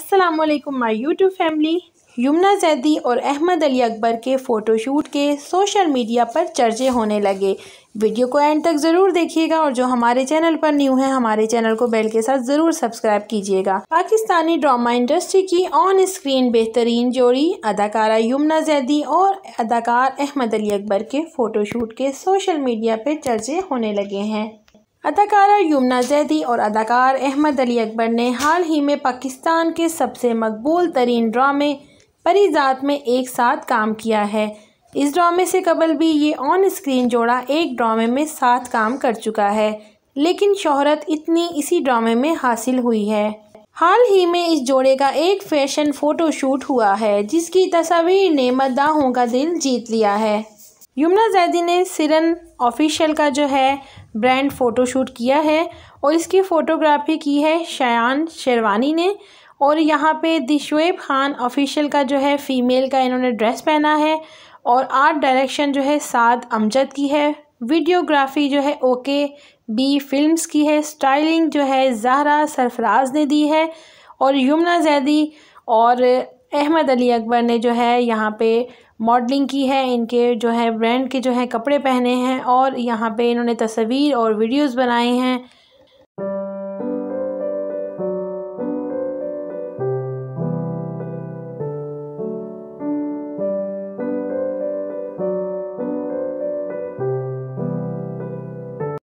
Aslam my YouTube family Yamuna Zaidi और अहमद अली अकबर के photoshoot के सोशल मीडिया पर चर्चे होने लगे वीडियो को एंड तक ज़रूर देखिएगा और जो हमारे चैनल पर न्यू है हमारे चैनल को बेल के साथ ज़रूर सब्सक्राइब कीजिएगा पाकिस्तानी ड्रामा इंडस्ट्री की ऑन स्क्रीन बेहतरीन जोड़ी अदाकारा यमुना जैदी और अदाकार अहमद अली अकबर के फ़ोटोशूट के सोशल मीडिया पर चर्चे होने लगे हैं अदाकारा यमुना जैदी और अदाकार अहमद अली अकबर ने हाल ही में पाकिस्तान के सबसे मकबूल तरीन ड्रामे परिजात में एक साथ काम किया है इस ड्रामे से कबल भी ये ऑन स्क्रीन जोड़ा एक ड्रामे में साथ काम कर चुका है लेकिन शोहरत इतनी इसी ड्रामे में हासिल हुई है हाल ही में इस जोड़े का एक फैशन फ़ोटोशूट हुआ है जिसकी तस्वीर ने मद्दाहों का दिल जीत लिया है यमुना जैदी ने सिरन ऑफिशियल का जो है ब्रांड फ़ोटोशूट किया है और इसकी फ़ोटोग्राफी की है शयान शेरवानी ने और यहाँ पे दिशुएब खान ऑफिशियल का जो है फ़ीमेल का इन्होंने ड्रेस पहना है और आर्ट डायरेक्शन जो है साद अमजद की है वीडियोग्राफी जो है ओके बी फिल्म्स की है स्टाइलिंग जो है जहरा सरफराज ने दी है और यमुना जैदी और अहमद अली अकबर ने जो है यहाँ पे मॉडलिंग की है इनके जो है ब्रांड के जो है कपड़े पहने हैं और यहाँ पे इन्होंने तस्वीर और वीडियोस बनाए हैं